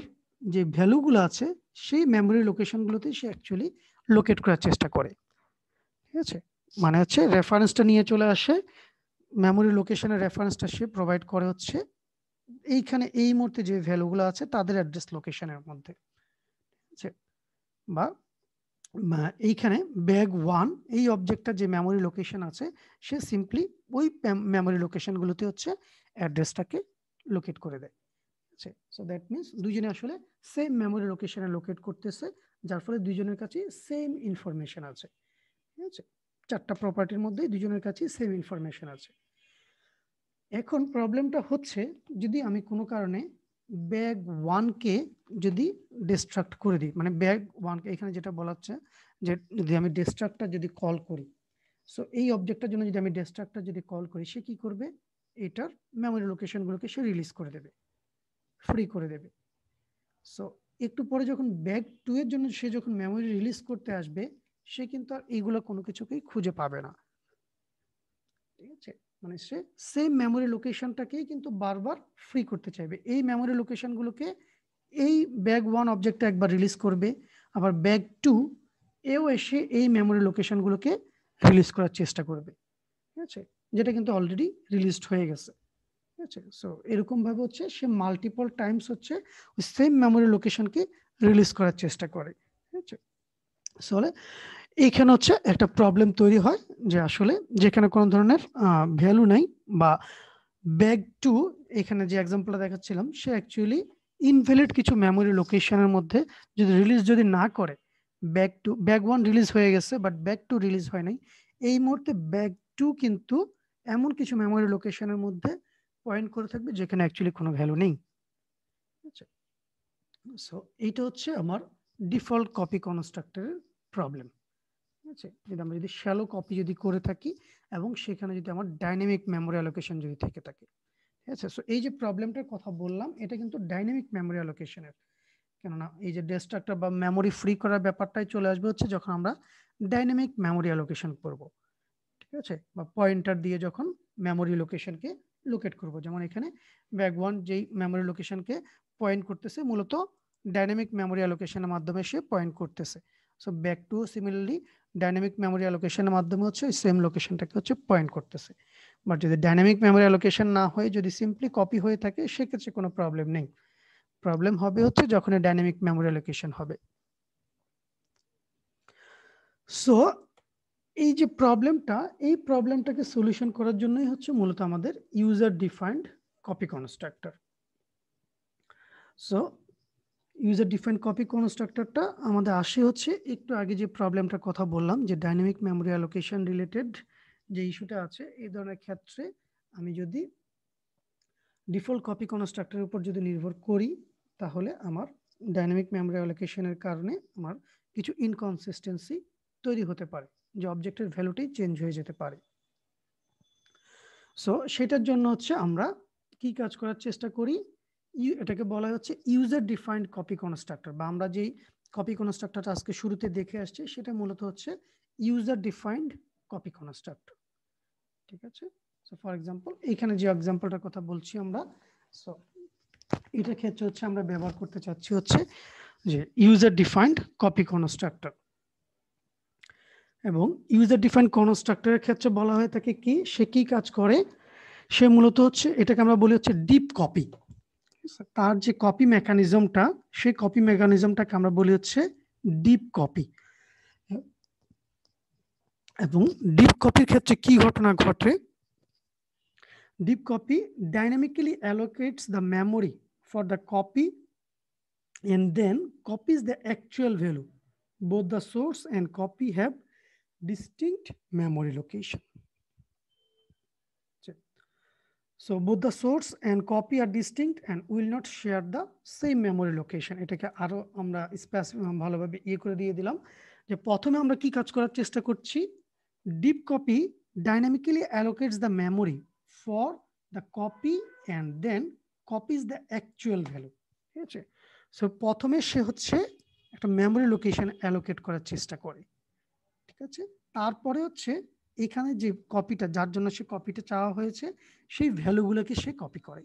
যে ভ্যালুগুলো আছে সেই মেমোরি লোকেশনগুলোতে সে অ্যাকচুয়ালি লোকেট করার চেষ্টা করে ঠিক আছে মানে হচ্ছে রেফারেন্সটা নিয়ে চলে আসে মেমোরি লোকেশনের রেফারেন্সটা সে প্রোভাইড করে হচ্ছে এইখানে এই মুহূর্তে যে ভ্যালুগুলো আছে তাদের অ্যাড্রেস লোকেশনের মধ্যে ঠিক আছে বা এইখানে ব্যাগ ওয়ান এই অবজেক্টটা যে মেমোরি লোকেশন আছে সে সিম্পলি ওই মেমোরি লোকেশনগুলোতে হচ্ছে অ্যাড্রেসটাকে লোকেট করে দেয় আছে সো দ্যাট মিনস দুজনে আসলে সেম মেমোরি লোকেশনে লোকেট করতেছে যার ফলে দুজনের কাছে সেম ইনফরমেশন আছে ঠিক আছে চারটা প্রপার্টির মধ্যে দুজনের কাছে সেম ইনফরমেশন আছে এখন প্রবলেমটা হচ্ছে যদি আমি কোনো কারণে ব্যাগ ওয়ানকে যদি ডিস্ট্রাক্ট করে দিই মানে ব্যাগ ওয়ানকে এখানে যেটা বলা হচ্ছে যে যদি আমি ডিস্ট্রাক্টটা যদি কল করি সো এই অবজেক্টটার জন্য যদি আমি ডিস্ট্রাক্টটা যদি কল করি সে কি করবে এটার মেমোরি লোকেশনগুলোকে সে রিলিজ করে দেবে ফ্রি করে দেবে সো একটু পরে যখন ব্যাগ টু এর জন্য সে যখন মেমোরি রিলিজ করতে আসবে সে কিন্তু আর এইগুলো কোনো কিছুকেই খুঁজে পাবে না ঠিক আছে মানে সে সেম মেমোরি লোকেশনটাকেই কিন্তু বারবার ফ্রি করতে চাইবে এই মেমোরি লোকেশনগুলোকে এই ব্যাগ ওয়ান অবজেক্টটা একবার রিলিজ করবে আবার ব্যাগ টু এও এসে এই মেমোরি লোকেশনগুলোকে রিলিজ করার চেষ্টা করবে ঠিক আছে যেটা কিন্তু অলরেডি রিলিজড হয়ে গেছে ঠিক আছে সো এরকমভাবে হচ্ছে সে মাল্টিপল টাইমস হচ্ছে ওই সেম মেমোরি লোকেশনকে রিলিজ করার চেষ্টা করে ঠিক আছে সো এইখানে হচ্ছে একটা প্রবলেম তৈরি হয় যে আসলে যেখানে কোনো ধরনের ভ্যালু নাই বা ব্যাগ টু এখানে যে এক্সাম্পলটা দেখাচ্ছিলাম সে অ্যাকচুয়ালি ইনভ্যালিড কিছু মেমোরি লোকেশনের মধ্যে যদি রিলিজ যদি না করে bag two bag one release হয়ে গেছে বাট ব্যাক টু রিলিজ হয় নাই এই মুহূর্তে ব্যাক টু কিন্তু এমন কিছু মেমোরি লোকেশনের মধ্যে পয়েন্ট করে থাকবে যেখানে অ্যাকচুয়ালি কোনো ভ্যালু নেই আচ্ছা সো এইটা হচ্ছে আমার ডিফল্ট কপি কনস্ট্রাক্টরের প্রবলেম ঠিক আছে আমরা যদি শ্যালো কপি যদি করে থাকি এবং সেখানে যদি আমার ডাইনামিক মেমোরি অ্যালোকেশন যদি থেকে থাকে ঠিক আছে সো এই যে প্রবলেমটার কথা বললাম এটা কিন্তু ডাইনামিক মেমোরি অ্যালোকেশনের কেননা এই যে ডেস্ট্রাক্টর বা মেমোরি ফ্রি করার ব্যাপারটাই চলে আসবে হচ্ছে যখন আমরা ডাইনামিক মেমোরি অ্যালোকেশন করব ঠিক আছে বা পয়েন্টার দিয়ে যখন মেমোরি লোকেশনকে লোকেট করব যেমন এখানে ব্যাগ ওয়ান যেই মেমোরি লোকেশনকে পয়েন্ট করতেছে মূলত ডাইনামিক মেমোরি অ্যালোকেশনের মাধ্যমে সে পয়েন্ট করতেছে so bag two similarly dynamic memory অ্যালোকেশনের মাধ্যমে হচ্ছে সেম লোকেশনটাকে হচ্ছে পয়েন্ট করতেছে বাট যদি ডাইনামিক মেমোরি অ্যালোকেশন না হয়ে যদি সিম্পলি কপি হয়ে থাকে সেক্ষেত্রে কোনো প্রবলেম নেই প্রবলেম হবে হচ্ছে যখন ডাইনামিক মেমোরি অ্যালোকেশন হবে সো এই যে প্রবলেমটা এই প্রবলেমটাকে সলিউশন করার জন্যই হচ্ছে মূলত আমাদের user defined copy constructor so user defined copy কনস্ট্রাক্টরটা আমাদের আসে হচ্ছে একটু আগে যে প্রবলেমটার কথা বললাম যে ডাইনামিক মেমোরি অ্যালোকেশন রিলেটেড যে ইস্যুটা আছে এই ধরনের ক্ষেত্রে আমি যদি ডিফল্ট কপি কনস্ট্রাক্টরের উপর যদি নির্ভর করি তাহলে আমার ডাইনামিক মেমোরি অ্যালোকেশনের কারণে আমার কিছু ইনকনসিস্টেন্সি তৈরি হতে পারে যে অবজেক্টের ভ্যালুটি চেঞ্জ হয়ে যেতে পারে সো সেটার জন্য হচ্ছে আমরা কি কাজ করার চেষ্টা করি এটাকে বলা হচ্ছে ইউজার ডিফাইন্ড কপি কনস্ট্রাক্টর বা আমরা যেই কপি কনস্ট্রাক্টরটা আজকে শুরুতে দেখে আসছি সেটা মূলত হচ্ছে ইউজার ডিফাইন্ড কপি কনস্ট্রাক্টর ঠিক আছে সো ফর এক্সাম্পল এখানে যে এক্সাম্পলটার কথা বলছি আমরা সো এটা ক্ষেত্রে হচ্ছে আমরা ব্যবহার করতে চাচ্ছি হচ্ছে যে ইউজার ডিফাইন্ড কপি কনস্ট্রাক্টর এবং ইউজার ডিফাইন্ড কনস্ট্রাক্টরের ক্ষেত্রে বলা হয়ে থাকে কি সে কি কাজ করে সে মূলত হচ্ছে এটাকে আমরা বলি হচ্ছে ডিপ কপি তার যে কপি মেকানিজমটা সেই কপি মেকানিজমটাকে আমরা বলি হচ্ছে ডিপ কপি এবং ডিপ কপির ক্ষেত্রে কি ঘটনা ঘটে deep copy dynamically allocates the memory for the copy and then copies the actual value both the source and copy have distinct memory location so both the source and copy are distinct and will not share the same memory location এটাকে আরও আমরা space ভালোভাবে ইয়ে করে দিয়ে দিলাম যে প্রথমে আমরা কি কাজ করার চেষ্টা করছি deep copy dynamically allocates the memory for the copy and then copies the actual value ঠিক আছে সো প্রথমে সে হচ্ছে একটা মেমোরি লোকেশন অ্যালোকেট করার চেষ্টা করে ঠিক আছে তারপরে হচ্ছে এখানে যে কপিটা যার জন্য সে কপিটা চাওয়া হয়েছে সেই ভ্যালুগুলোকে সে কপি করে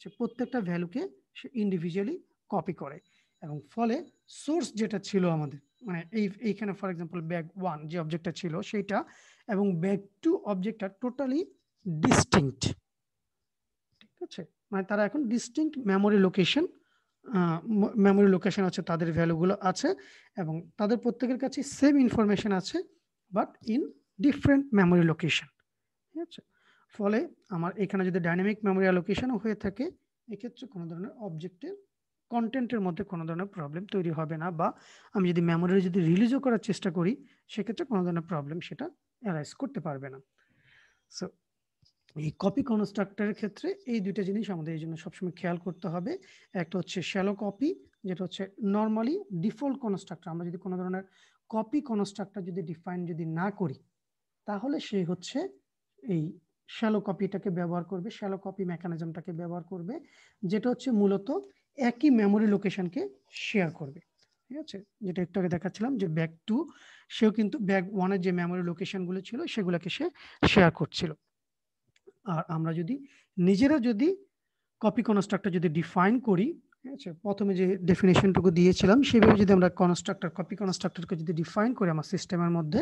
সে প্রত্যেকটা ভ্যালুকে সে ইন্ডিভিজুয়ালি কপি করে এবং ফলে সোর্স যেটা ছিল আমাদের মানে এই এইখানে ফর এক্সাম্পল ব্যাগ ওয়ান যে অবজেক্টটা ছিল সেইটা এবং ব্যাগ টু অবজেক্টটা টোটালি ডিস্টিংক্ট ঠিক আছে মানে তারা এখন distinct memory location memory location আছে তাদের ভ্যালুগুলো আছে এবং তাদের প্রত্যেকের কাছে সেম ইনফরমেশন আছে but in different memory location ঠিক আছে ফলে আমার এখানে যদি ডাইনামিক মেমোরি অ্যালোকেশনও হয়ে থাকে এক্ষেত্রে কোনো ধরনের অবজেক্টের কন্টেন্টের মধ্যে কোনো ধরনের প্রবলেম তৈরি হবে না বা আমি যদি মেমোরি যদি রিলিজও করার চেষ্টা করি সেক্ষেত্রে কোনো ধরনের প্রবলেম সেটা অ্যারাইজ করতে পারবে না সো এই কপি কনস্ট্রাক্টরের ক্ষেত্রে এই দুইটা জিনিস আমাদের এই জন্য সবসময় খেয়াল করতে হবে একটা হচ্ছে শ্যালো কপি যেটা হচ্ছে নর্মালি ডিফল্ট কনস্ট্রাক্টর আমরা যদি কোনো ধরনের কপি কনস্ট্রাক্টর যদি ডিফাইন যদি না করি তাহলে সে হচ্ছে এই শ্যালো কপিটাকে ব্যবহার করবে শ্যালো কপি মেকানিজমটাকে ব্যবহার করবে যেটা হচ্ছে মূলত একই মেমোরি লোকেশনকে শেয়ার করবে ঠিক আছে যেটা একটু আগে দেখাচ্ছিলাম যে ব্যাগ টু সেও কিন্তু ব্যাগ ওয়ানের যে মেমোরি লোকেশনগুলো ছিল সেগুলোকে সে শেয়ার করছিল আর আমরা যদি নিজেরা যদি কপি কনস্ট্রাক্টর যদি ডিফাইন করি আচ্ছা প্রথমে যে ডেফিনেশনটুকু দিয়েছিলাম সেভাবে যদি আমরা কনস্ট্রাক্টর কপি কনস্ট্রাক্টরকে যদি ডিফাইন করি আমার সিস্টেমের মধ্যে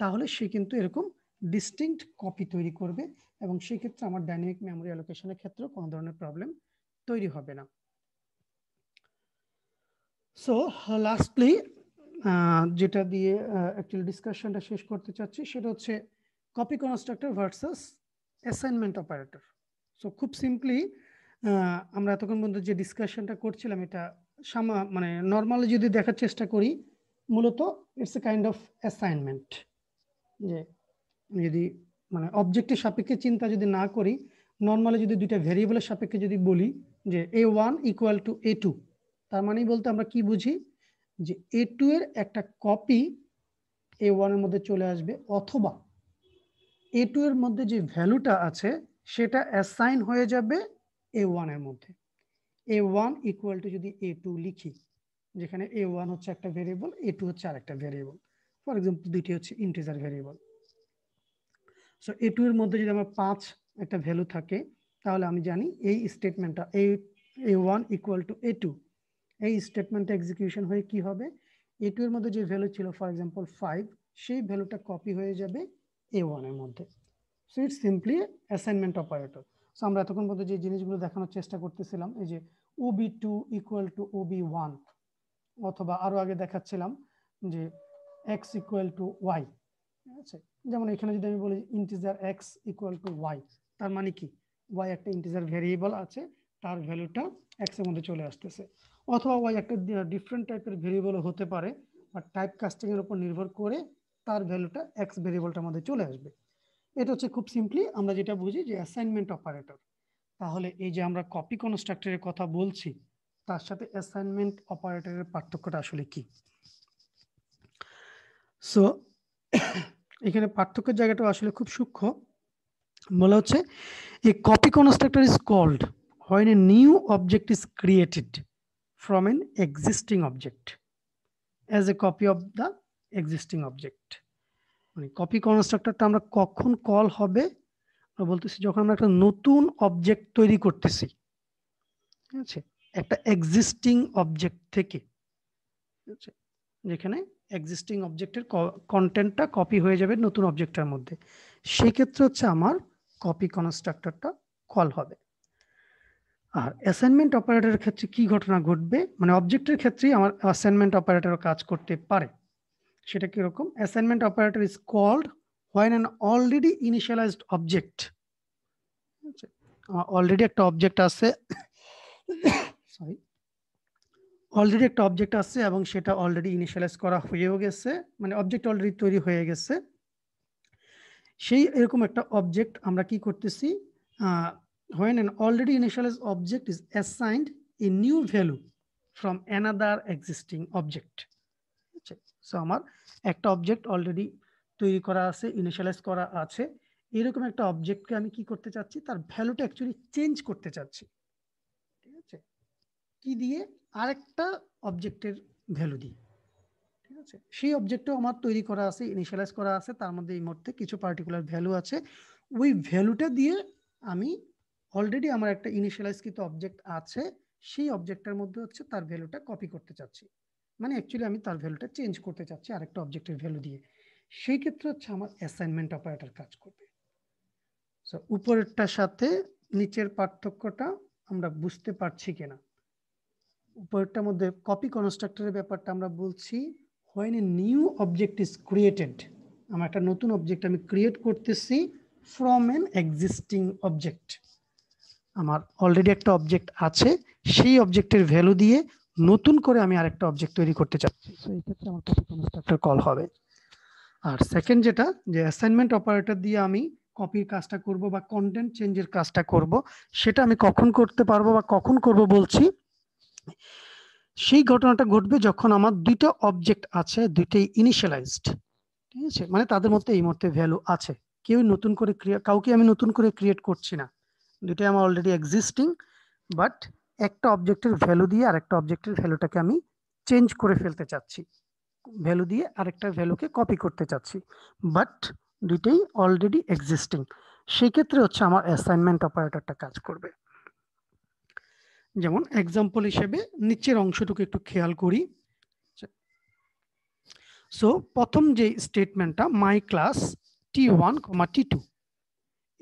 তাহলে সে কিন্তু এরকম ডিস্টিংক্ট কপি তৈরি করবে এবং সেক্ষেত্রে আমার ডাইনামিক মেমোরি অ্যালোকেশনের ক্ষেত্রেও কোনো ধরনের প্রবলেম তৈরি হবে না সো লাস্টলি যেটা দিয়ে অ্যাকচুয়ালি ডিসকাশনটা শেষ করতে চাচ্ছি সেটা হচ্ছে copy constructor versus assignment operator so খুব সিম্পলি আমরা এতক্ষণ পর্যন্ত যে ডিসকাশনটা করছিলাম এটা সামা মানে নর্মালি যদি দেখার চেষ্টা করি মূলত it's a kind of assignment যে যদি মানে অবজেক্টের সাপেক্ষে চিন্তা যদি না করি নর্মালি যদি দুইটা ভেরিয়েবলের সাপেক্ষে যদি বলি যে A one equal to A two তার মানেই বলতে আমরা কি বুঝি যে এ টু এর একটা কপি এ ওয়ানের মধ্যে চলে আসবে অথবা এ টু এর মধ্যে যে ভ্যালুটা আছে সেটা অ্যাসাইন হয়ে যাবে এ ওয়ানের মধ্যে এ ওয়ান ইকুয়াল টু যদি এ টু লিখি যেখানে এ ওয়ান হচ্ছে একটা ভেরিয়েবল এ টু হচ্ছে আর একটা ভেরিয়েবল ফর এক্সাম্পল দুইটি হচ্ছে integer variable so A two এর মধ্যে যদি আমার পাঁচ একটা ভ্যালু থাকে তাহলে আমি জানি এই স্টেটমেন্টটা এই A one equal to A two এই স্টেটমেন্টটা এক্সিকিউশন হয়ে কি হবে এ টু এর মধ্যে যে ভ্যালু ছিল ফর এক্সাম্পল ফাইভ সেই ভ্যালুটা কপি হয়ে যাবে এ ওয়ানের মধ্যে so it's simply assignment operator so আমরা এতক্ষণ পর্যন্ত যে জিনিসগুলো দেখানোর চেষ্টা করতেছিলাম এই যে ob two equal to ob one অথবা আরও আগে দেখাচ্ছিলাম যে এক্স ইকুয়াল টু ওয়াই আছে যেমন এখানে যদি আমি বলি integer X equal to Y তার মানে কি ওয়াই একটা ইন্টিজার ভেরিয়েবল আছে তার ভ্যালুটা এক্সের মধ্যে চলে আসতেছে অথবা ওয়াই একটা ডিফারেন্ট টাইপের ভেরিয়েবলও হতে পারে বা টাইপ কাস্টিংয়ের উপর নির্ভর করে তার ভ্যালুটা এক্স ভ্যারিয়েবলটার মধ্যে চলে আসবে এটা হচ্ছে খুব সিম্পলি আমরা যেটা বুঝি যে অ্যাসাইনমেন্ট অপারেটর তাহলে এই যে আমরা কপি কনস্ট্রাক্টরের কথা বলছি তার সাথে অ্যাসাইনমেন্ট অপারেটরের পার্থক্যটা আসলে কি সো এখানে পার্থক্যের জায়গাটা আসলে খুব সূক্ষ্ম বলা হচ্ছে a copy constructor is called when a new object is created from an existing object as a copy of the existing object মানে কপি কনস্ট্রাক্টরটা আমরা কখন কল হবে আমরা বলতেছি যখন আমরা একটা নতুন অবজেক্ট তৈরি করতেছি ঠিক আছে একটা এক্সিস্টিং অবজেক্ট থেকে ঠিক আছে যেখানে এক্সিস্টিং অবজেক্টের কন্টেন্টটা কপি হয়ে যাবে নতুন অবজেক্টের মধ্যে সেক্ষেত্রে হচ্ছে আমার কপি কনস্ট্রাক্টরটা কল হবে আর অ্যাসাইনমেন্ট অপারেটরের ক্ষেত্রে কি ঘটনা ঘটবে মানে অবজেক্টের ক্ষেত্রেই আমার অ্যাসাইনমেন্ট অপারেটরও কাজ করতে পারে সেটা কীরকম assignment operator is called when an already initialized object already একটা অবজেক্ট আছে সরি অলরেডি একটা অবজেক্ট আছে এবং সেটা অলরেডি ইনিশিয়ালাইজ করা হয়েও গেছে মানে অবজেক্ট অলরেডি তৈরি হয়ে গেছে সেই এরকম একটা অবজেক্ট আমরা কি করতেছি when an already initialize object is assigned a new value from another existing object so আমার একটা অবজেক্ট অলরেডি তৈরি করা আছে ইনিশিয়ালাইজ করা আছে এরকম একটা অবজেক্টকে আমি কি করতে চাচ্ছি তার ভ্যালুটা অ্যাকচুয়ালি চেঞ্জ করতে চাচ্ছি ঠিক আছে কি দিয়ে আরেকটা অবজেক্টের ভ্যালু দিই ঠিক আছে সেই অবজেক্টও আমার তৈরি করা আছে ইনিশিয়ালাইজ করা আছে তার মধ্যে এই মুহূর্তে কিছু পার্টিকুলার ভ্যালু আছে ওই ভ্যালুটা দিয়ে আমি অলরেডি আমার একটা ইনিশিয়ালাইজকৃত অবজেক্ট আছে সেই অবজেক্টের মধ্যে হচ্ছে তার ভ্যালুটা কপি করতে চাচ্ছি মানে অ্যাকচুয়ালি আমি তার ভ্যালুটা চেঞ্জ করতে চাচ্ছি আরেকটা অবজেক্টের ভ্যালু দিয়ে সেই ক্ষেত্রে হচ্ছে আমার অ্যাসাইনমেন্ট অপারেটর কাজ করবে সো উপরেরটার সাথে নিচের পার্থক্যটা আমরা বুঝতে পারছি কিনা উপরেরটার মধ্যে কপি কনস্ট্রাক্টরের ব্যাপারটা আমরা বলছি when a new object is created আমার একটা নতুন অবজেক্ট আমি ক্রিয়েট করতেছি ফ্রম এন এক্সিস্টিং অবজেক্ট আমার অলরেডি একটা অবজেক্ট আছে সেই অবজেক্টের ভ্যালু দিয়ে নতুন করে আমি আরেকটা অবজেক্ট তৈরি করতে চাচ্ছি তো এই ক্ষেত্রে আমার কপি কনস্ট্রাক্টর কল হবে আর সেকেন্ড যেটা যে অ্যাসাইনমেন্ট অপারেটর দিয়ে আমি কপির কাজটা করব বা কন্টেন্ট চেঞ্জের কাজটা করব সেটা আমি কখন করতে পারবো বা কখন করব বলছি সেই ঘটনাটা ঘটবে যখন আমার দুইটা অবজেক্ট আছে দুইটাই ইনিশিয়ালাইজড ঠিক আছে মানে তাদের মধ্যে এই মুহূর্তে ভ্যালু আছে কেউ নতুন করে কাউকে আমি নতুন করে ক্রিয়েট করছি না দুইটাই আমার অলরেডি এক্সিস্টিং বাট একটা অবজেক্টের ভ্যালু দিয়ে আরেকটা অবজেক্টের ভ্যালুটাকে আমি চেঞ্জ করে ফেলতে চাচ্ছি ভ্যালু দিয়ে আরেকটা ভ্যালুকে কপি করতে চাচ্ছি বাট দুইটাই অলরেডি এক্সিস্টিং সেক্ষেত্রে হচ্ছে আমার অ্যাসাইনমেন্ট অপারেটরটা কাজ করবে যেমন এক্সাম্পল হিসেবে নিচের অংশটুকু একটু খেয়াল করি সো প্রথম যে স্টেটমেন্টটা my class T one comma T two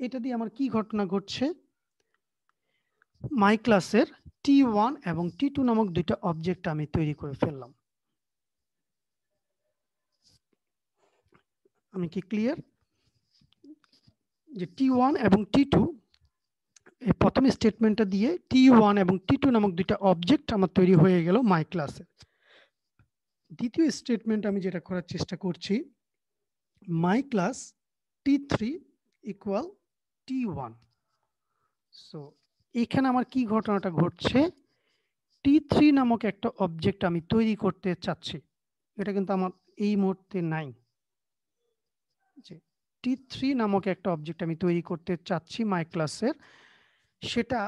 এটা দিয়ে আমার কি ঘটনা ঘটছে মাই ক্লাসের টি ওয়ান এবং টি টু নামক দুইটা অবজেক্ট আমি তৈরি করে ফেললাম আমি কি ক্লিয়ার যে টি ওয়ান এবং টি টু এই প্রথম স্টেটমেন্টটা দিয়ে টি ওয়ান এবং টি টু নামক দুইটা অবজেক্ট আমার তৈরি হয়ে গেল মাই ক্লাসে দ্বিতীয় স্টেটমেন্ট আমি যেটা করার চেষ্টা করছি my class T three equal T one so এখানে আমার কি ঘটনাটা ঘটছে টি থ্রি নামক একটা অবজেক্ট আমি তৈরি করতে চাচ্ছি এটা কিন্তু আমার এই মুহূর্তে নাই যে টি থ্রি নামক একটা অবজেক্ট আমি তৈরি করতে চাচ্ছি মাই ক্লাসের সেটা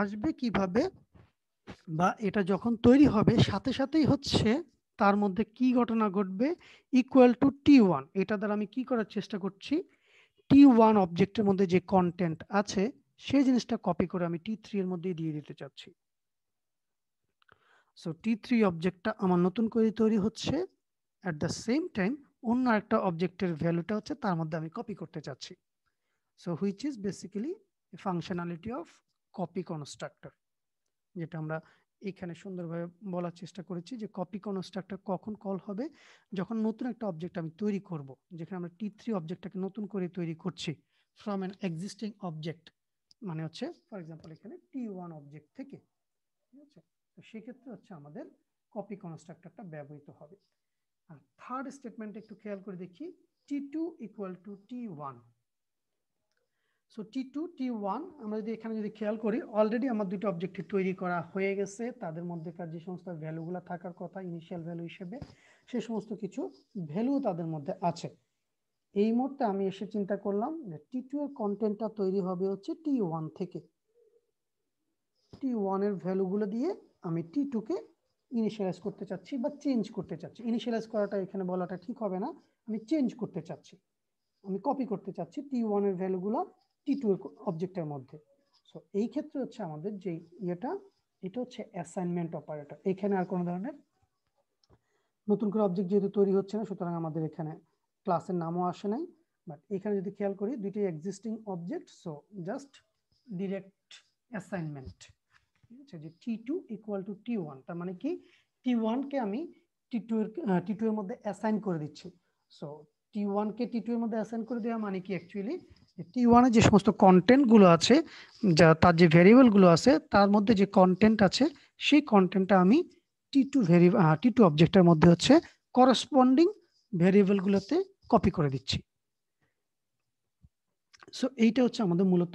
আসবে কিভাবে বা এটা যখন তৈরি হবে সাথে সাথেই হচ্ছে তার মধ্যে কি ঘটনা ঘটবে ইকুয়াল টু টি ওয়ান এটা দ্বারা আমি কি করার চেষ্টা করছি টি ওয়ান অবজেক্টের মধ্যে যে কন্টেন্ট আছে সেই জিনিসটা কপি করে আমি টি থ্রি এর মধ্যেই দিয়ে দিতে চাচ্ছি সো টি থ্রি অবজেক্টটা আমার নতুন করে তৈরি হচ্ছে অ্যাট দ্য সেম টাইম অন্য একটা অবজেক্টের ভ্যালুটা হচ্ছে তার মধ্যে আমি কপি করতে চাচ্ছি so which is basically functionality of copy constructor যেটা আমরা এখানে সুন্দরভাবে বলার চেষ্টা করেছি যে কপি কনস্ট্রাক্টর কখন কল হবে যখন নতুন একটা অবজেক্ট আমি তৈরি করব যেখানে আমরা টি থ্রি অবজেক্টটাকে নতুন করে তৈরি করছি ফ্রম অ্যান এক্সিস্টিং অবজেক্ট মানে হচ্ছে ফর এক্সাম্পল এখানে টি ওয়ান অবজেক্ট থেকে ঠিক আছে তো সেক্ষেত্রে হচ্ছে আমাদের কপি কনস্ট্রাক্টরটা ব্যবহৃত হবে আর থার্ড স্টেটমেন্ট একটু খেয়াল করে দেখি T two equal to T one so T two T one আমরা যদি এখানে যদি খেয়াল করি অলরেডি আমার দুটো অবজেক্টিভ তৈরি করা হয়ে গেছে তাদের মধ্যেকার যে সমস্ত ভ্যালুগুলো থাকার কথা ইনিশিয়াল ভ্যালু হিসেবে সে সমস্ত কিছু ভ্যালু তাদের মধ্যে আছে এই মুহূর্তে আমি এসে চিন্তা করলাম যে টি টু এর কন্টেন্টটা তৈরি হবে হচ্ছে টি ওয়ান থেকে টি ওয়ানের ভ্যালুগুলো দিয়ে আমি টি টুকে ইনিশিয়ালাইজ করতে চাচ্ছি বা চেঞ্জ করতে চাচ্ছি ইনিশিয়ালাইজ করাটা এখানে বলাটা ঠিক হবে না আমি চেঞ্জ করতে চাচ্ছি আমি কপি করতে চাচ্ছি টি ওয়ানের ভ্যালুগুলো টি টু এর অবজেক্টের মধ্যে সো এই ক্ষেত্রে হচ্ছে আমাদের যে ইয়েটা এটা হচ্ছে অ্যাসাইনমেন্ট অপারেটর এখানে আর কোনো ধরনের নতুন করে অবজেক্ট যেহেতু তৈরি হচ্ছে না সুতরাং আমাদের এখানে ক্লাসের নামও আসে নাই বাট এখানে যদি খেয়াল করি দুইটি existing object so just direct assignment ঠিক আছে যে T two equal to T one তার মানে কি টি ওয়ানকে আমি টি টু এর টি টু এর মধ্যে অ্যাসাইন করে দিচ্ছি সো টি ওয়ানকে টি টু এর মধ্যে অ্যাসাইন করে দেওয়া মানে কি অ্যাকচুয়ালি টি ওয়ানের যে সমস্ত কন্টেন্টগুলো আছে যা তার যে ভ্যারিয়েবলগুলো আছে তার মধ্যে যে কন্টেন্ট আছে সেই কন্টেন্টটা আমি T two very T two অবজেক্টের মধ্যে হচ্ছে করসপন্ডিং গুলোতে কপি করে দিচ্ছি সো এইটা হচ্ছে আমাদের মূলত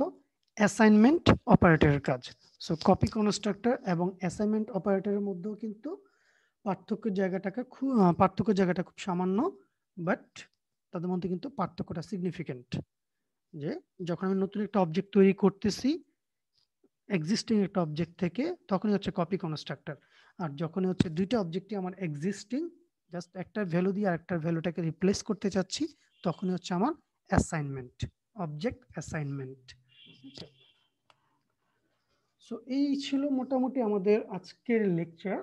অ্যাসাইনমেন্ট অপারেটরের কাজ সো কপি কনস্ট্রাক্টর এবং অ্যাসাইনমেন্ট অপারেটরের মধ্যেও কিন্তু পার্থক্য জায়গাটাকে খুব পার্থক্য জায়গাটা খুব সামান্য বাট তাদের মধ্যে কিন্তু পার্থক্যটা সিগনিফিকেন্ট যে যখন আমি নতুন একটা অবজেক্ট তৈরি করতেছি এক্সিস্টিং একটা অবজেক্ট থেকে তখনই হচ্ছে কপি কনস্ট্রাক্টর আর যখনই হচ্ছে দুইটা অবজেক্টই আমার এক্সিস্টিং জাস্ট একটা ভ্যালু দিয়ে একটা ভ্যালুটাকে রিপ্লেস করতে চাচ্ছি তখনই হচ্ছে আমার অ্যাসাইনমেন্ট অবজেক্ট অ্যাসাইনমেন্ট সো এই ছিল মোটামুটি আমাদের আজকের লেকচার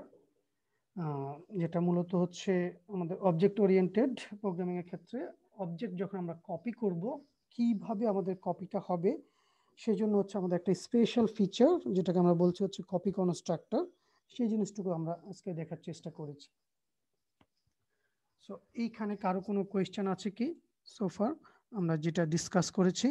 যেটা মূলত হচ্ছে আমাদের অবজেক্ট ওরিয়েন্টেড প্রোগ্রামিংয়ের ক্ষেত্রে অবজেক্ট যখন আমরা কপি করব কিভাবে আমাদের কপিটা হবে সেই জন্য হচ্ছে আমাদের একটা স্পেশাল ফিচার যেটাকে আমরা বলছি হচ্ছে কপি কনস্ট্রাক্টর সেই জিনিসটুকু আমরা আজকে দেখার চেষ্টা করেছি সো এইখানে কারো কোনো কোয়েশ্চেন আছে কি সোফার আমরা যেটা ডিসকাস করেছি